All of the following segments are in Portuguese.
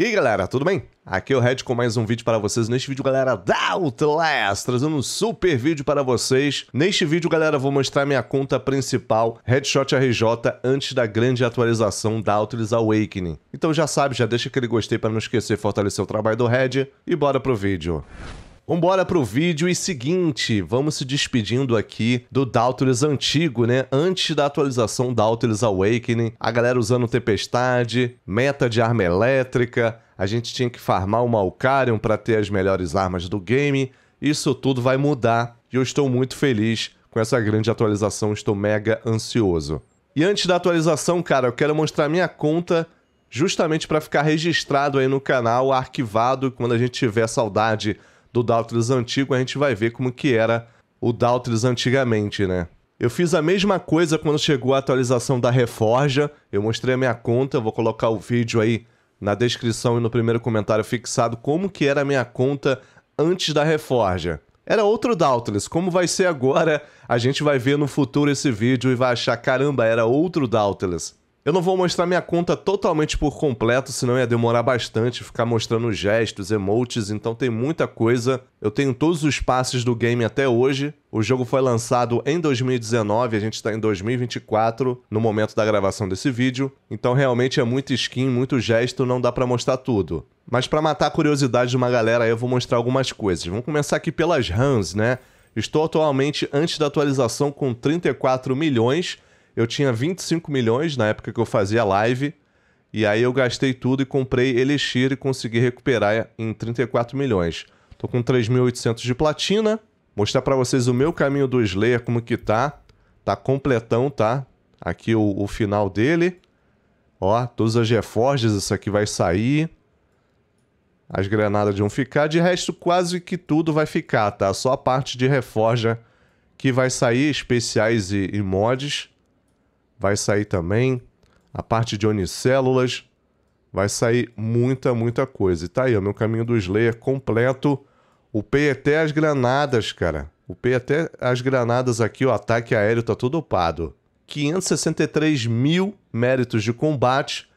E aí galera, tudo bem? Aqui é o Red com mais um vídeo para vocês. Neste vídeo, galera, da Outlast, trazendo um super vídeo para vocês. Neste vídeo, galera, vou mostrar minha conta principal, Headshot RJ, antes da grande atualização da Outlast Awakening. Então já sabe, já deixa aquele gostei para não esquecer, fortalecer o trabalho do Red e bora pro vídeo. Vambora pro vídeo e seguinte, vamos se despedindo aqui do Dautilus antigo, né? Antes da atualização Dautilus Awakening, a galera usando Tempestade, meta de arma elétrica, a gente tinha que farmar o Malkarion para ter as melhores armas do game. Isso tudo vai mudar e eu estou muito feliz com essa grande atualização, estou mega ansioso. E antes da atualização, cara, eu quero mostrar minha conta justamente para ficar registrado aí no canal, arquivado, quando a gente tiver saudade do Dauntless antigo, a gente vai ver como que era o Dauntless antigamente, né? Eu fiz a mesma coisa quando chegou a atualização da Reforja. Eu mostrei a minha conta, vou colocar o vídeo aí na descrição e no primeiro comentário fixado como que era a minha conta antes da Reforja. Era outro Dauntless. como vai ser agora, a gente vai ver no futuro esse vídeo e vai achar, caramba, era outro Dauntless. Eu não vou mostrar minha conta totalmente por completo, senão ia demorar bastante, ficar mostrando gestos, emotes, então tem muita coisa. Eu tenho todos os passes do game até hoje. O jogo foi lançado em 2019, a gente está em 2024 no momento da gravação desse vídeo, então realmente é muito skin, muito gesto, não dá para mostrar tudo. Mas para matar a curiosidade de uma galera, eu vou mostrar algumas coisas. Vamos começar aqui pelas runs, né? Estou atualmente antes da atualização com 34 milhões eu tinha 25 milhões na época que eu fazia live. E aí eu gastei tudo e comprei Elixir e consegui recuperar em 34 milhões. Tô com 3.800 de platina. Mostrar para vocês o meu caminho do Slayer, como que tá. Tá completão, tá? Aqui o, o final dele. Ó, todas as reforges, isso aqui vai sair. As granadas vão ficar. De resto, quase que tudo vai ficar, tá? Só a parte de reforja que vai sair, especiais e, e mods vai sair também a parte de onicélulas, vai sair muita, muita coisa. E tá aí, o meu caminho do Slayer completo. O P até as granadas, cara. O P até as granadas aqui, o ataque aéreo tá todo upado. 563 mil méritos de combate,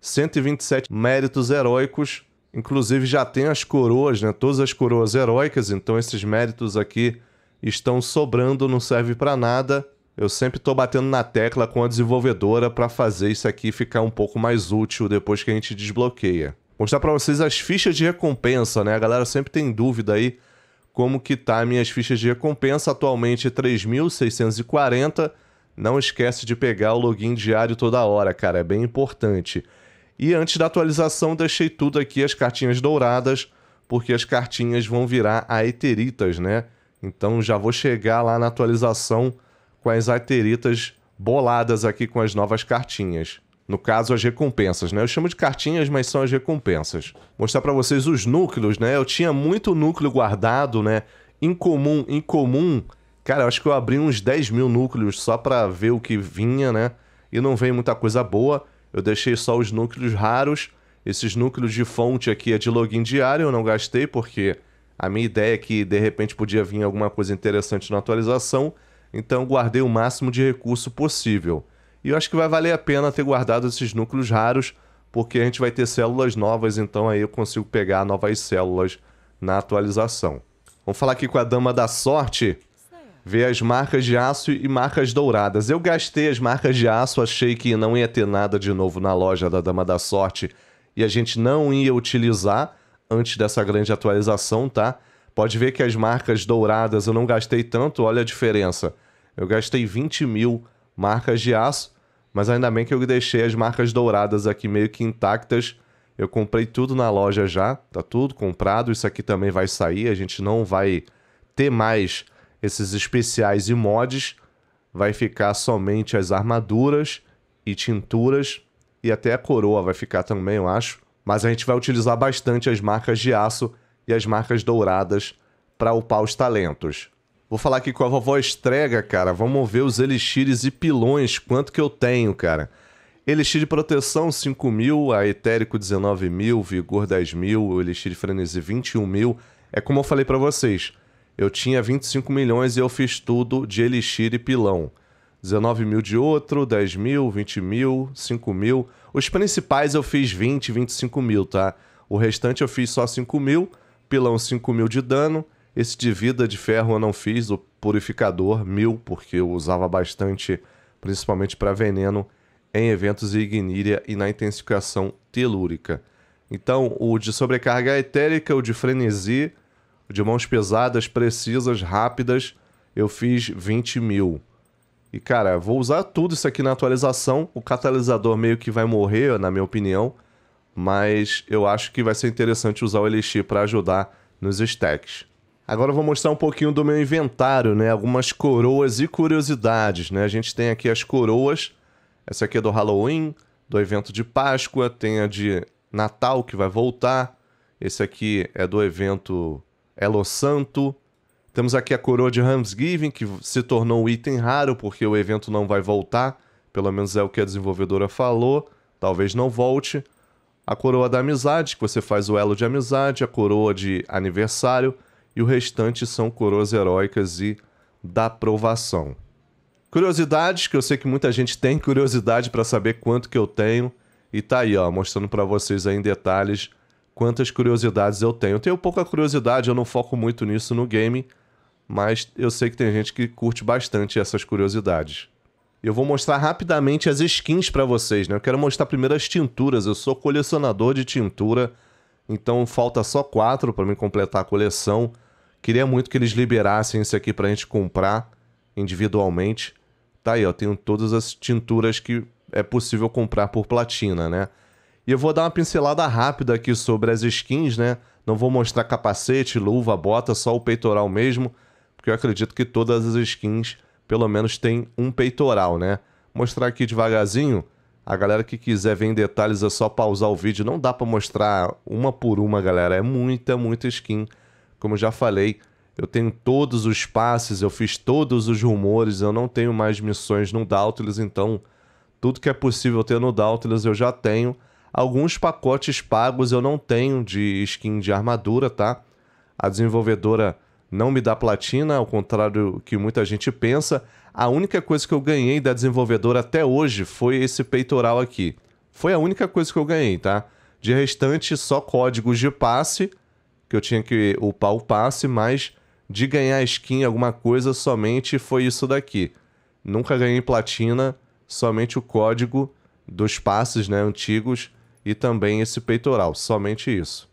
127 méritos heróicos. Inclusive já tem as coroas, né? Todas as coroas heróicas, então esses méritos aqui estão sobrando, não serve para nada. Eu sempre estou batendo na tecla com a desenvolvedora para fazer isso aqui ficar um pouco mais útil depois que a gente desbloqueia. Mostrar para vocês as fichas de recompensa, né? A galera sempre tem dúvida aí como que tá minhas fichas de recompensa atualmente 3640. Não esquece de pegar o login diário toda hora, cara, é bem importante. E antes da atualização, deixei tudo aqui as cartinhas douradas, porque as cartinhas vão virar aeteritas, né? Então já vou chegar lá na atualização com as arteritas boladas aqui com as novas cartinhas. No caso, as recompensas, né? Eu chamo de cartinhas, mas são as recompensas. Mostrar para vocês os núcleos, né? Eu tinha muito núcleo guardado, né? Incomum, incomum. Cara, eu acho que eu abri uns 10 mil núcleos só para ver o que vinha, né? E não veio muita coisa boa. Eu deixei só os núcleos raros. Esses núcleos de fonte aqui é de login diário, eu não gastei porque a minha ideia é que de repente podia vir alguma coisa interessante na atualização então guardei o máximo de recurso possível. E eu acho que vai valer a pena ter guardado esses núcleos raros, porque a gente vai ter células novas, então aí eu consigo pegar novas células na atualização. Vamos falar aqui com a dama da sorte, ver as marcas de aço e marcas douradas. Eu gastei as marcas de aço, achei que não ia ter nada de novo na loja da dama da sorte e a gente não ia utilizar antes dessa grande atualização, tá? Pode ver que as marcas douradas eu não gastei tanto, olha a diferença. Eu gastei 20 mil marcas de aço, mas ainda bem que eu deixei as marcas douradas aqui meio que intactas. Eu comprei tudo na loja já, tá tudo comprado. Isso aqui também vai sair, a gente não vai ter mais esses especiais e mods. Vai ficar somente as armaduras e tinturas e até a coroa vai ficar também, eu acho. Mas a gente vai utilizar bastante as marcas de aço e as marcas douradas para upar os talentos. Vou falar aqui com a vovó Estrega, cara. Vamos ver os elixires e pilões, quanto que eu tenho, cara. Elixir de proteção 5 mil, a etérico 19 mil, vigor 10 mil, elixir de frenesi 21 mil. É como eu falei para vocês, eu tinha 25 milhões e eu fiz tudo de elixir e pilão. 19 mil de outro, 10 mil, 20 mil, 5 mil. Os principais eu fiz 20, 25 mil, tá? O restante eu fiz só 5 mil pilão 5 mil de dano, esse de vida de ferro eu não fiz, o purificador mil, porque eu usava bastante, principalmente para veneno, em eventos de igníria e na intensificação telúrica. Então, o de sobrecarga etérica, o de frenesi, o de mãos pesadas, precisas, rápidas, eu fiz 20 mil. E, cara, vou usar tudo isso aqui na atualização. O catalisador meio que vai morrer, na minha opinião mas eu acho que vai ser interessante usar o Elixir para ajudar nos stacks. Agora eu vou mostrar um pouquinho do meu inventário, né? Algumas coroas e curiosidades, né? A gente tem aqui as coroas. Essa aqui é do Halloween, do evento de Páscoa, tem a de Natal que vai voltar. Esse aqui é do evento Elo Santo. Temos aqui a coroa de Ramsgiving que se tornou um item raro porque o evento não vai voltar. Pelo menos é o que a desenvolvedora falou. Talvez não volte a coroa da amizade, que você faz o elo de amizade, a coroa de aniversário e o restante são coroas heróicas e da aprovação. Curiosidades, que eu sei que muita gente tem curiosidade para saber quanto que eu tenho, e tá aí, ó, mostrando para vocês aí em detalhes quantas curiosidades eu tenho. Eu tenho pouca curiosidade, eu não foco muito nisso no game, mas eu sei que tem gente que curte bastante essas curiosidades. Eu vou mostrar rapidamente as skins para vocês, né? Eu quero mostrar primeiro as tinturas. Eu sou colecionador de tintura, então falta só quatro para me completar a coleção. Queria muito que eles liberassem isso aqui para a gente comprar individualmente. Tá aí, ó, tenho todas as tinturas que é possível comprar por platina, né? E eu vou dar uma pincelada rápida aqui sobre as skins, né? Não vou mostrar capacete, luva, bota, só o peitoral mesmo, porque eu acredito que todas as skins pelo menos tem um peitoral, né? Mostrar aqui devagarzinho. A galera que quiser ver em detalhes é só pausar o vídeo. Não dá para mostrar uma por uma, galera. É muita, muita skin. Como já falei, eu tenho todos os passes, eu fiz todos os rumores, eu não tenho mais missões no Dauntless, então tudo que é possível ter no Dauntless eu já tenho. Alguns pacotes pagos eu não tenho de skin de armadura, tá? A desenvolvedora não me dá platina, ao contrário que muita gente pensa. A única coisa que eu ganhei da desenvolvedora até hoje foi esse peitoral aqui. Foi a única coisa que eu ganhei, tá? De restante, só códigos de passe, que eu tinha que upar o passe, mas de ganhar skin, alguma coisa, somente foi isso daqui. Nunca ganhei platina, somente o código dos passes né, antigos e também esse peitoral, somente isso.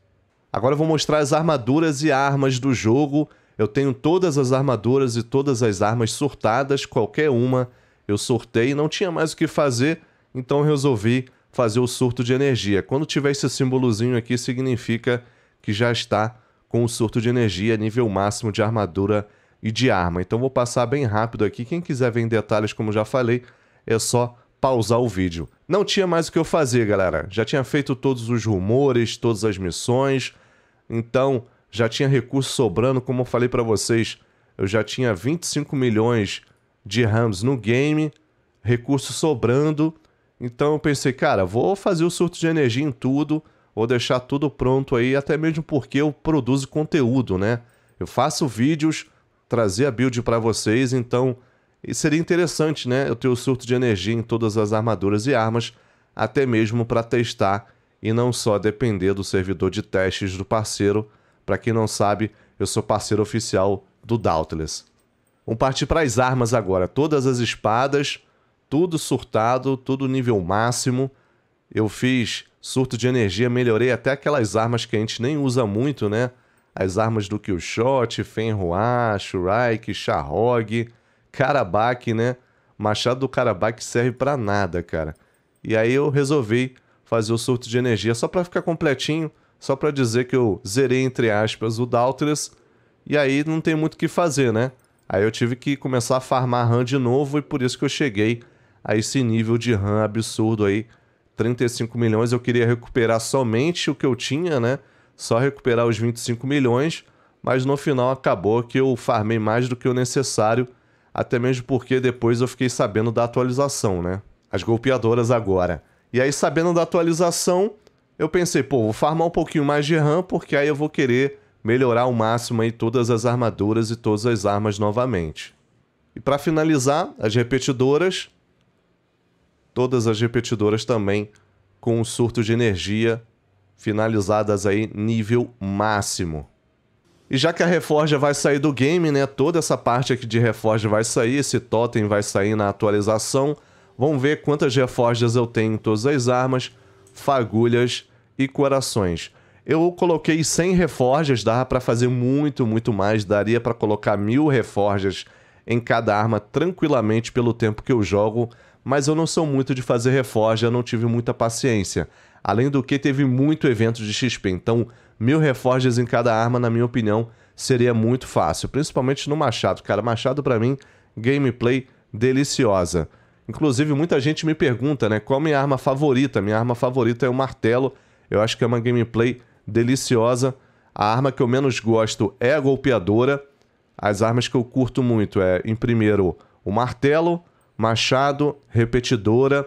Agora eu vou mostrar as armaduras e armas do jogo eu tenho todas as armaduras e todas as armas sortadas, qualquer uma eu sortei, não tinha mais o que fazer, então resolvi fazer o surto de energia. Quando tiver esse símbolozinho aqui, significa que já está com o surto de energia, nível máximo de armadura e de arma. Então vou passar bem rápido aqui. Quem quiser ver em detalhes, como já falei, é só pausar o vídeo. Não tinha mais o que eu fazer, galera. Já tinha feito todos os rumores, todas as missões. Então, já tinha recurso sobrando, como eu falei para vocês, eu já tinha 25 milhões de RAMs no game, recurso sobrando. Então eu pensei, cara, vou fazer o surto de energia em tudo, vou deixar tudo pronto aí, até mesmo porque eu produzo conteúdo, né? Eu faço vídeos, trazer a build para vocês, então seria interessante, né? Eu ter o surto de energia em todas as armaduras e armas, até mesmo para testar e não só depender do servidor de testes do parceiro para quem não sabe, eu sou parceiro oficial do Doubtless. Vamos partir para as armas agora. Todas as espadas, tudo surtado, tudo nível máximo. Eu fiz surto de energia, melhorei até aquelas armas que a gente nem usa muito, né? As armas do Killshot, Fenroar, Shurike, Charrog, Karabak, né? Machado do Karabak serve para nada, cara. E aí eu resolvi fazer o surto de energia só para ficar completinho só para dizer que eu zerei, entre aspas, o Dauntless, e aí não tem muito o que fazer, né? Aí eu tive que começar a farmar RAM de novo e por isso que eu cheguei a esse nível de RAM absurdo aí, 35 milhões. Eu queria recuperar somente o que eu tinha, né? Só recuperar os 25 milhões, mas no final acabou que eu farmei mais do que o necessário, até mesmo porque depois eu fiquei sabendo da atualização, né? As golpeadoras agora. E aí, sabendo da atualização, eu pensei, pô, vou farmar um pouquinho mais de RAM, porque aí eu vou querer melhorar ao máximo aí todas as armaduras e todas as armas novamente. E para finalizar, as repetidoras. Todas as repetidoras também com um surto de energia finalizadas aí nível máximo. E já que a Reforja vai sair do game, né? Toda essa parte aqui de Reforja vai sair, esse totem vai sair na atualização. Vamos ver quantas Reforjas eu tenho em todas as armas fagulhas e corações. Eu coloquei 100 reforjas, dava para fazer muito, muito mais. Daria para colocar mil reforjas em cada arma tranquilamente pelo tempo que eu jogo, mas eu não sou muito de fazer reforja, não tive muita paciência. Além do que, teve muito evento de XP, então mil reforjas em cada arma, na minha opinião, seria muito fácil, principalmente no Machado. Cara, Machado para mim, gameplay deliciosa. Inclusive, muita gente me pergunta, né? Qual minha arma favorita? Minha arma favorita é o martelo. Eu acho que é uma gameplay deliciosa. A arma que eu menos gosto é a golpeadora. As armas que eu curto muito é, em primeiro, o martelo, machado, repetidora,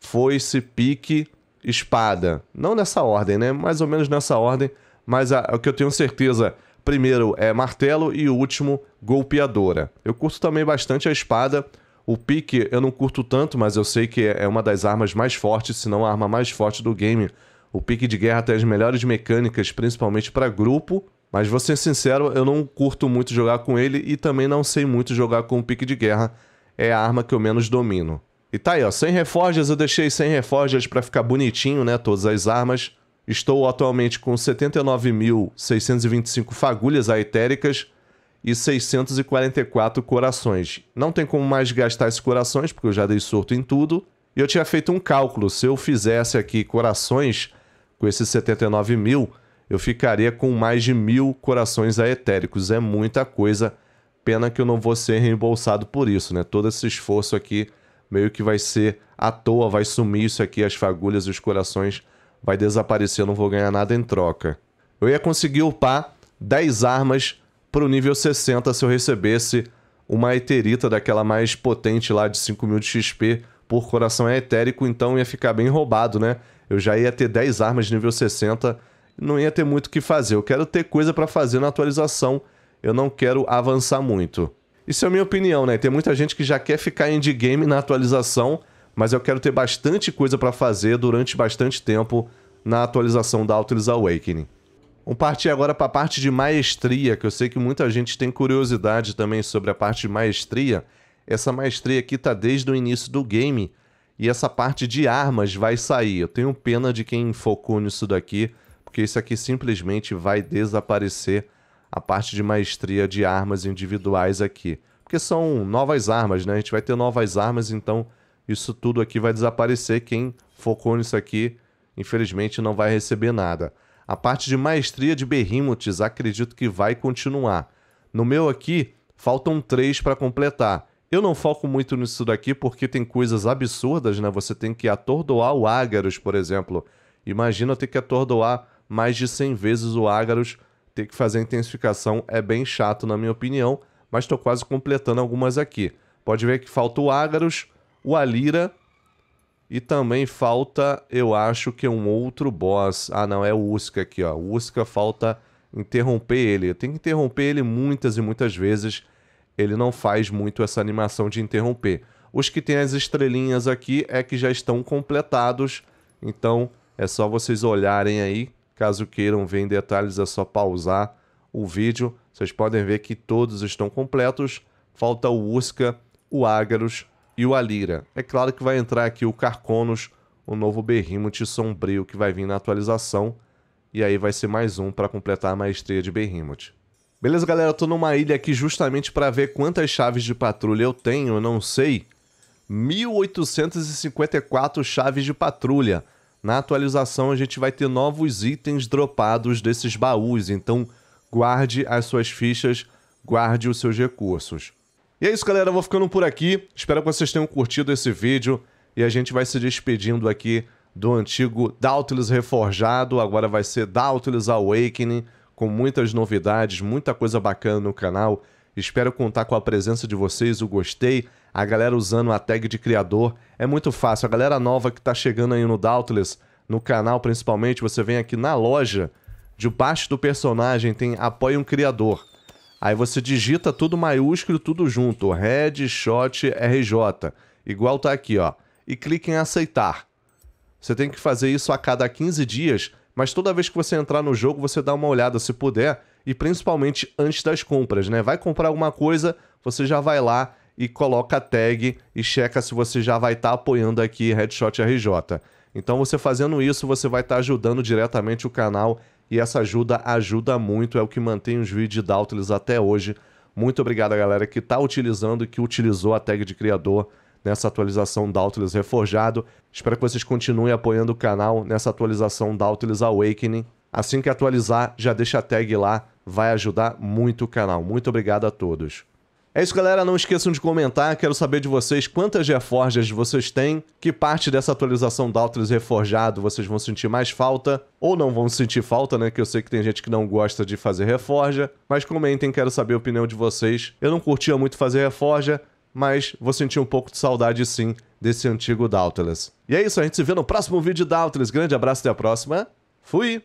foice, pique, espada. Não nessa ordem, né? Mais ou menos nessa ordem. Mas a, o que eu tenho certeza, primeiro é martelo e o último, golpeadora. Eu curto também bastante a espada o pique eu não curto tanto, mas eu sei que é uma das armas mais fortes, se não a arma mais forte do game. O pique de guerra tem as melhores mecânicas, principalmente para grupo, mas vou ser sincero, eu não curto muito jogar com ele e também não sei muito jogar com o pique de guerra. É a arma que eu menos domino. E tá aí, ó, sem reforjas, eu deixei sem reforjas para ficar bonitinho, né, todas as armas. Estou atualmente com 79.625 fagulhas aetéricas, e 644 corações. Não tem como mais gastar esses corações, porque eu já dei surto em tudo. E eu tinha feito um cálculo. Se eu fizesse aqui corações com esses 79 mil, eu ficaria com mais de mil corações aetéricos. É muita coisa. Pena que eu não vou ser reembolsado por isso, né? Todo esse esforço aqui meio que vai ser à toa, vai sumir isso aqui, as fagulhas e os corações vai desaparecer, eu não vou ganhar nada em troca. Eu ia conseguir upar 10 armas para o nível 60 se eu recebesse uma Eterita daquela mais potente lá de 5 mil de XP por coração é etérico, então ia ficar bem roubado, né? Eu já ia ter 10 armas de nível 60, não ia ter muito o que fazer. Eu quero ter coisa para fazer na atualização, eu não quero avançar muito. Isso é a minha opinião, né? Tem muita gente que já quer ficar indie game na atualização, mas eu quero ter bastante coisa para fazer durante bastante tempo na atualização da Altair's Awakening. Vamos partir agora para a parte de maestria, que eu sei que muita gente tem curiosidade também sobre a parte de maestria. Essa maestria aqui tá desde o início do game e essa parte de armas vai sair. Eu tenho pena de quem focou nisso daqui, porque isso aqui simplesmente vai desaparecer a parte de maestria de armas individuais aqui. Porque são novas armas, né? A gente vai ter novas armas, então isso tudo aqui vai desaparecer. Quem focou nisso aqui, infelizmente, não vai receber nada. A parte de maestria de Berrimutes acredito que vai continuar. No meu aqui, faltam três para completar. Eu não foco muito nisso daqui porque tem coisas absurdas, né? Você tem que atordoar o Ágaros, por exemplo. Imagina ter que atordoar mais de 100 vezes o Ágaros, ter que fazer intensificação é bem chato, na minha opinião, mas estou quase completando algumas aqui. Pode ver que falta o Ágaros, o Alira, e também falta, eu acho que é um outro boss. Ah, não, é o Uska aqui, ó. O Uska falta interromper ele. Eu tenho que interromper ele muitas e muitas vezes. Ele não faz muito essa animação de interromper. Os que tem as estrelinhas aqui é que já estão completados. Então é só vocês olharem aí. Caso queiram ver em detalhes, é só pausar o vídeo. Vocês podem ver que todos estão completos. Falta o Uska, o Ágaros, e o Alira. É claro que vai entrar aqui o Carconos, o novo Berrimut sombrio que vai vir na atualização. E aí vai ser mais um para completar a maestria de Berrimut. Beleza, galera? Eu tô numa ilha aqui justamente para ver quantas chaves de patrulha eu tenho, eu não sei. 1854 chaves de patrulha. Na atualização a gente vai ter novos itens dropados desses baús, então guarde as suas fichas, guarde os seus recursos. E é isso, galera. Eu vou ficando por aqui. Espero que vocês tenham curtido esse vídeo. E a gente vai se despedindo aqui do antigo Dauntless Reforjado. Agora vai ser Dauntless Awakening, com muitas novidades, muita coisa bacana no canal. Espero contar com a presença de vocês, o gostei, a galera usando a tag de criador. É muito fácil, a galera nova que está chegando aí no Dauntless, no canal principalmente, você vem aqui na loja, debaixo do personagem tem apoia um criador. Aí você digita tudo maiúsculo, tudo junto, Headshot RJ, igual tá aqui, ó, e clica em aceitar. Você tem que fazer isso a cada 15 dias, mas toda vez que você entrar no jogo, você dá uma olhada se puder, e principalmente antes das compras, né? Vai comprar alguma coisa, você já vai lá e coloca a tag e checa se você já vai estar tá apoiando aqui Headshot RJ. Então você fazendo isso, você vai estar tá ajudando diretamente o canal e essa ajuda ajuda muito, é o que mantém os vídeos de Autolis até hoje. Muito obrigado a galera que está utilizando e que utilizou a tag de criador nessa atualização da Reforjado. Espero que vocês continuem apoiando o canal nessa atualização da Awakening. Assim que atualizar, já deixa a tag lá, vai ajudar muito o canal. Muito obrigado a todos. É isso, galera. Não esqueçam de comentar. Quero saber de vocês quantas Reforjas vocês têm, que parte dessa atualização da Reforjado vocês vão sentir mais falta, ou não vão sentir falta, né? Que eu sei que tem gente que não gosta de fazer Reforja. Mas comentem, quero saber a opinião de vocês. Eu não curtia muito fazer Reforja, mas vou sentir um pouco de saudade sim desse antigo Dauntless. E é isso, a gente se vê no próximo vídeo de Dauntless. Grande abraço, até a próxima. Fui!